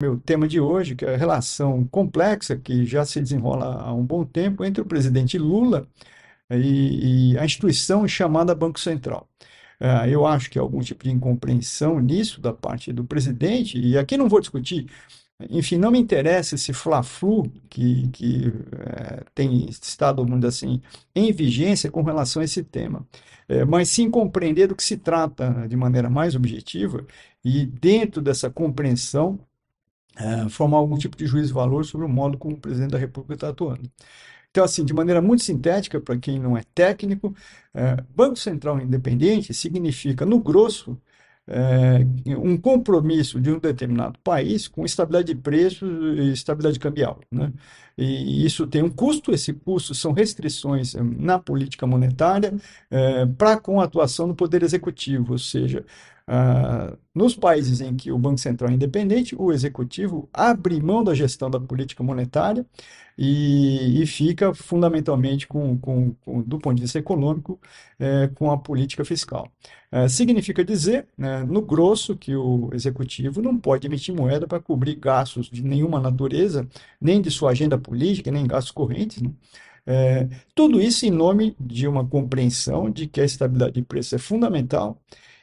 meu tema de hoje, que é a relação complexa que já se desenrola há um bom tempo entre o presidente Lula e, e a instituição chamada Banco Central. Uh, eu acho que há algum tipo de incompreensão nisso da parte do presidente, e aqui não vou discutir. Enfim, não me interessa esse fla-flu que, que é, tem estado, vamos dizer assim, em vigência com relação a esse tema, é, mas sim compreender do que se trata de maneira mais objetiva e, dentro dessa compreensão, é, formar algum tipo de juízo de valor sobre o modo como o presidente da República está atuando. Então, assim, de maneira muito sintética, para quem não é técnico, é, Banco Central Independente significa, no grosso, é, um compromisso de um determinado país com estabilidade de preços e estabilidade cambial. Né? E isso tem um custo, esse custo são restrições na política monetária para com a atuação do Poder Executivo, ou seja, ah, nos países em que o Banco Central é independente, o executivo abre mão da gestão da política monetária e, e fica fundamentalmente, com, com, com, do ponto de vista econômico, é, com a política fiscal. É, significa dizer, né, no grosso, que o executivo não pode emitir moeda para cobrir gastos de nenhuma natureza, nem de sua agenda política, nem gastos correntes. Né? É, tudo isso em nome de uma compreensão de que a estabilidade de preço é fundamental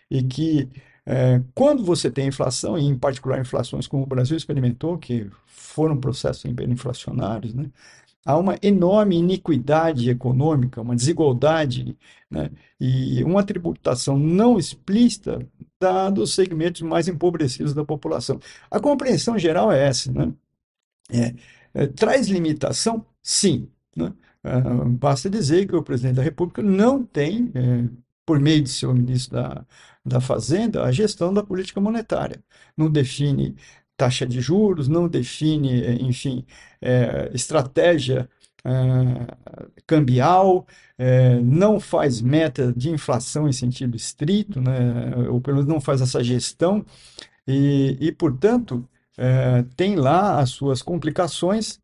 e que é, quando você tem inflação, e em particular inflações como o Brasil experimentou, que foram processos hiperinflacionários, né, há uma enorme iniquidade econômica, uma desigualdade né, e uma tributação não explícita dos segmentos mais empobrecidos da população. A compreensão geral é essa. Né? É, é, traz limitação? Sim. Né? Ah, basta dizer que o presidente da República não tem eh, por meio de seu ministro da, da Fazenda, a gestão da política monetária. Não define taxa de juros, não define, enfim, é, estratégia é, cambial, é, não faz meta de inflação em sentido estrito, né? ou pelo menos não faz essa gestão, e, e portanto, é, tem lá as suas complicações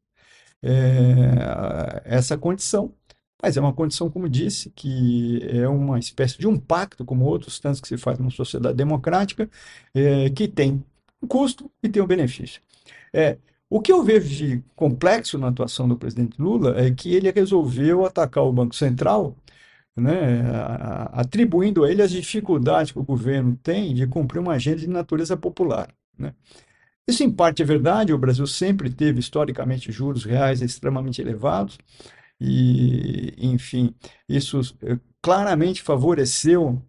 essa condição. Mas é uma condição, como disse, que é uma espécie de um pacto, como outros tantos que se faz numa sociedade democrática, é, que tem um custo e tem um benefício. É, o que eu vejo de complexo na atuação do presidente Lula é que ele resolveu atacar o Banco Central, né, atribuindo a ele as dificuldades que o governo tem de cumprir uma agenda de natureza popular. Né? Isso, em parte, é verdade, o Brasil sempre teve, historicamente, juros reais extremamente elevados, e enfim, isso eh, claramente favoreceu,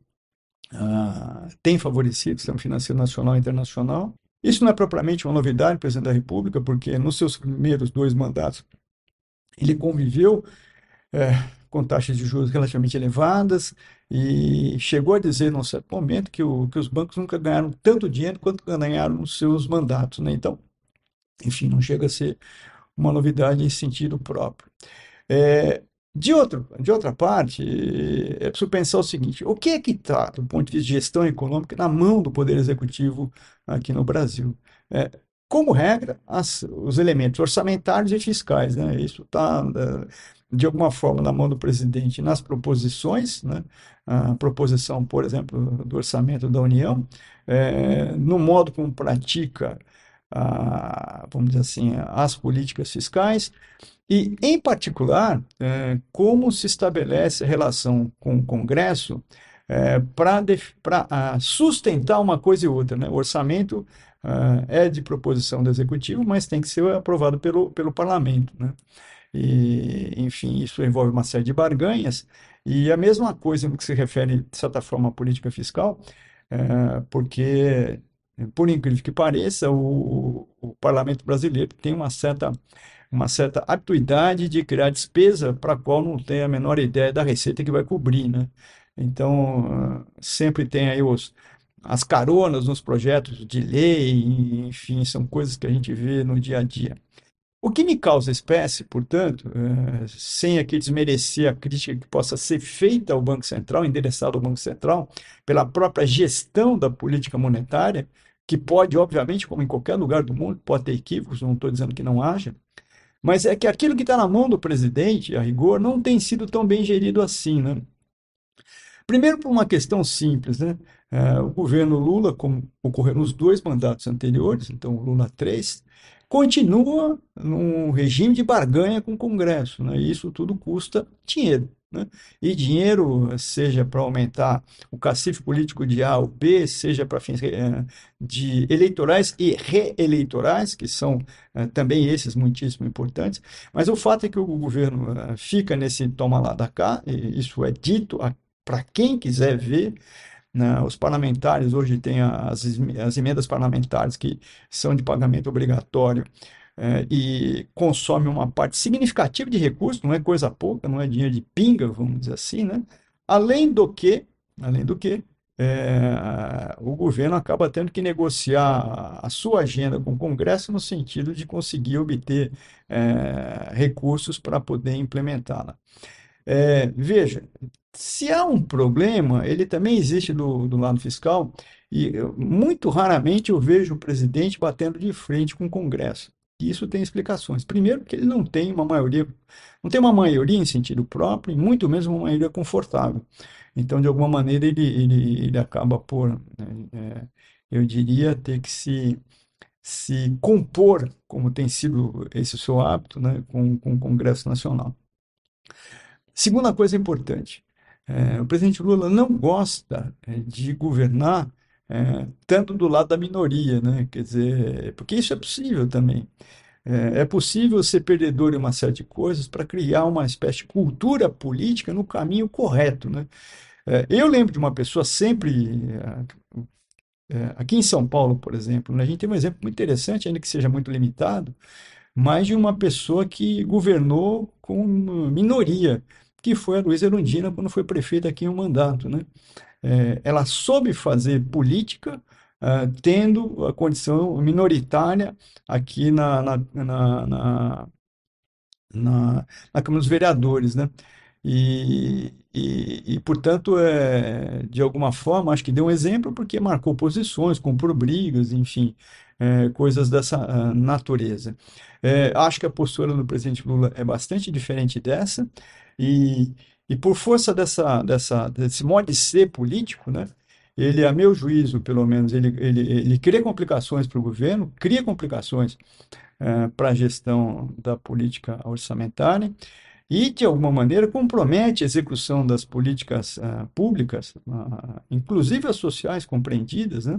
ah, tem favorecido o sistema financeiro nacional e internacional. Isso não é propriamente uma novidade presidente da República, porque nos seus primeiros dois mandatos ele conviveu é, com taxas de juros relativamente elevadas e chegou a dizer num certo momento que, o, que os bancos nunca ganharam tanto dinheiro quanto ganharam nos seus mandatos. Né? Então, enfim, não chega a ser uma novidade em sentido próprio. É, de, outro, de outra parte, é preciso pensar o seguinte: o que é que está, do ponto de vista de gestão econômica, na mão do Poder Executivo aqui no Brasil? É, como regra, as, os elementos orçamentários e fiscais. Né? Isso está, eh, de alguma forma, na mão do presidente nas proposições. Né? A proposição, por exemplo, do orçamento da União, é, no modo como pratica. A, ah, vamos dizer assim, as políticas fiscais, e, em particular, é, como se estabelece a relação com o Congresso é, para sustentar uma coisa e outra. Né? O orçamento uh, é de proposição do Executivo, mas tem que ser aprovado pelo, pelo Parlamento. Né? E, enfim, isso envolve uma série de barganhas. E a mesma coisa no que se refere, de certa forma, à política fiscal, é, porque por incrível que pareça, o, o parlamento brasileiro tem uma certa, uma certa atuidade de criar despesa para a qual não tem a menor ideia da receita que vai cobrir. Né? Então, sempre tem aí os, as caronas nos projetos de lei, enfim, são coisas que a gente vê no dia a dia. O que me causa espécie, portanto, é, sem aqui desmerecer a crítica que possa ser feita ao Banco Central, endereçada ao Banco Central, pela própria gestão da política monetária, que pode, obviamente, como em qualquer lugar do mundo, pode ter equívocos, não estou dizendo que não haja, mas é que aquilo que está na mão do presidente, a rigor, não tem sido tão bem gerido assim. Né? Primeiro, por uma questão simples, né? É, o governo Lula, como ocorreu nos dois mandatos anteriores, então Lula 3, continua num regime de barganha com o Congresso. Né? E isso tudo custa dinheiro. Né? E dinheiro, seja para aumentar o cacife político de A ou B, seja para fins eh, de eleitorais e reeleitorais, que são eh, também esses muitíssimo importantes, mas o fato é que o governo eh, fica nesse toma lá da cá, isso é dito para quem quiser ver, né? Uhum. Os parlamentares, hoje têm as, as emendas parlamentares que são de pagamento obrigatório é, e consome uma parte significativa de recursos, não é coisa pouca, não é dinheiro de pinga, vamos dizer assim, né? Além do que, além do que, é, o governo acaba tendo que negociar a sua agenda com o Congresso no sentido de conseguir obter é, recursos para poder implementá-la. É, veja, se há um problema, ele também existe do, do lado fiscal, e eu, muito raramente eu vejo o presidente batendo de frente com o Congresso. E isso tem explicações. Primeiro, que ele não tem uma maioria, não tem uma maioria em sentido próprio, e muito menos uma maioria confortável. Então, de alguma maneira, ele, ele, ele acaba por, né, é, eu diria, ter que se, se compor, como tem sido esse seu hábito, né, com, com o Congresso Nacional. Segunda coisa importante: é, o presidente Lula não gosta é, de governar é, tanto do lado da minoria, né? Quer dizer, porque isso é possível também. É, é, possível ser perdedor em uma série de coisas para criar uma espécie de cultura política no caminho correto, né? É, eu lembro de uma pessoa sempre aqui em São Paulo, por exemplo, né? a gente tem um exemplo muito interessante, ainda que seja muito limitado, mas de uma pessoa que governou com minoria, que foi a Luísa Erundina quando foi prefeita aqui em um mandato. Né? É, ela soube fazer política, Uh, tendo a condição minoritária aqui na, na, na, na, na Câmara dos Vereadores, né? E, e, e, portanto, é, de alguma forma, acho que deu um exemplo porque marcou posições, comprou brigas, enfim é, coisas dessa ah, natureza. É, acho que a postura do presidente Lula é bastante diferente dessa, e, e por força dessa, dessa, desse modo de ser político, né, ele, a meu juízo, pelo menos, ele, ele, ele cria complicações para o governo, cria complicações é, para a gestão da política orçamentária e, de alguma maneira, compromete a execução das políticas uh, públicas, uh, inclusive as sociais compreendidas, né,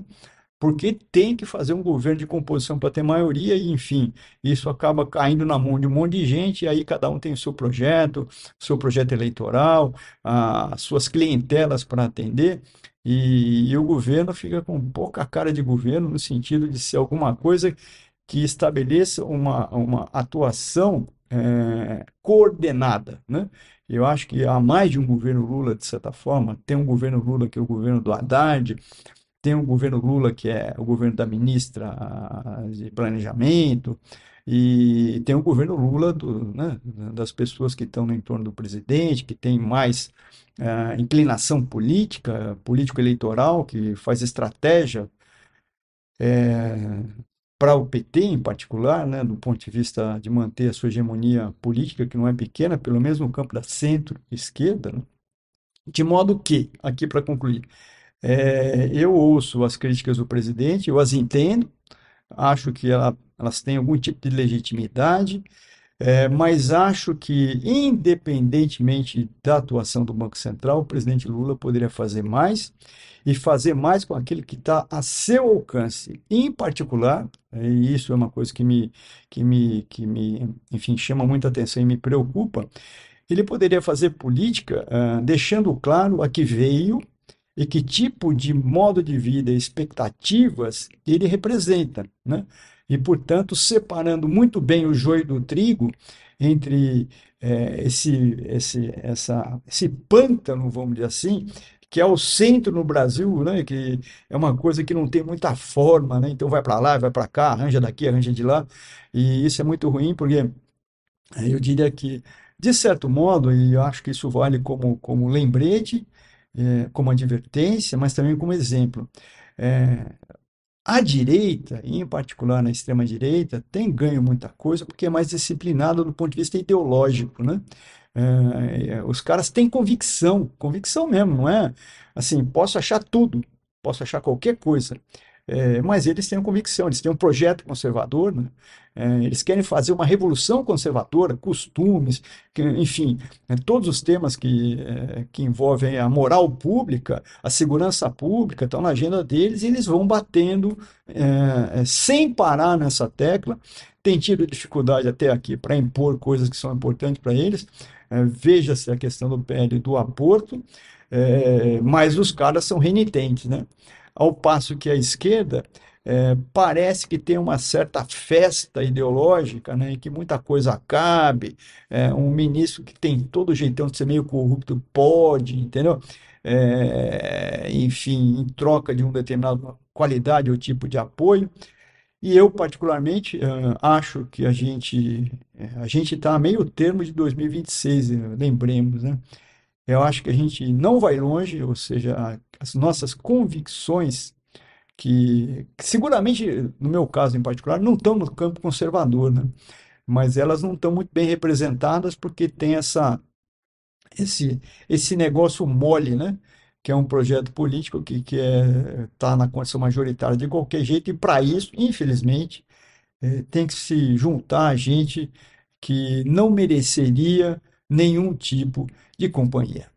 porque tem que fazer um governo de composição para ter maioria e, enfim, isso acaba caindo na mão de um monte de gente e aí cada um tem o seu projeto, seu projeto eleitoral, as suas clientelas para atender e, e o governo fica com pouca cara de governo no sentido de ser alguma coisa que estabeleça uma, uma atuação é, coordenada, né? Eu acho que há mais de um governo Lula, de certa forma. Tem um governo Lula que é o governo do Haddad, tem o governo Lula, que é o governo da ministra de Planejamento, e tem o governo Lula do, né, das pessoas que estão no entorno do presidente, que tem mais uh, inclinação política, político-eleitoral, que faz estratégia é, para o PT em particular, né, do ponto de vista de manter a sua hegemonia política, que não é pequena, pelo menos no campo da centro-esquerda. Né? De modo que, aqui para concluir, é, eu ouço as críticas do presidente, eu as entendo, acho que ela, elas têm algum tipo de legitimidade, é, mas acho que, independentemente da atuação do Banco Central, o presidente Lula poderia fazer mais e fazer mais com aquilo que está a seu alcance. Em particular, é, e isso é uma coisa que me, que me, que me enfim, chama muita atenção e me preocupa, ele poderia fazer política uh, deixando claro a que veio e que tipo de modo de vida e expectativas ele representa. Né? E, portanto, separando muito bem o joio do trigo entre é, esse, esse, essa, esse pântano, vamos dizer assim, que é o centro no Brasil, né, que é uma coisa que não tem muita forma, né, então vai para lá, vai para cá, arranja daqui, arranja de lá, e isso é muito ruim, porque eu diria que, de certo modo, e eu acho que isso vale como, como lembrete, é, como advertência, mas também como exemplo. É, a direita, em particular na extrema-direita, tem ganho muita coisa porque é mais disciplinada do ponto de vista ideológico, né? É, os caras têm convicção, convicção mesmo, não é? Assim, posso achar tudo, posso achar qualquer coisa. É, mas eles têm convicção, eles têm um projeto conservador, né? é, eles querem fazer uma revolução conservadora, costumes, que, enfim, é, todos os temas que, é, que envolvem a moral pública, a segurança pública, estão na agenda deles e eles vão batendo é, é, sem parar nessa tecla. Tem tido dificuldade até aqui para impor coisas que são importantes para eles. Veja-se a questão do PL do aborto, mas os caras são renitentes, né? ao passo que a esquerda é, parece que tem uma certa festa ideológica, né, em que muita coisa cabe, é, um ministro que tem todo o jeitão de ser meio corrupto pode, entendeu? É, enfim, em troca de um determinado qualidade ou tipo de apoio. E eu, particularmente, é, acho que a gente é, a gente está a meio termo de 2026, lembremos, né? Eu acho que a gente não vai longe, ou seja, as nossas convicções, que, que seguramente, no meu caso em particular, não estão no campo conservador, né? mas elas não estão muito bem representadas porque tem essa esse esse negócio mole, né? Que é um projeto político que que é tá na condição majoritária de qualquer jeito e para isso, infelizmente, é, tem que se juntar a gente que não mereceria nenhum tipo de companhia.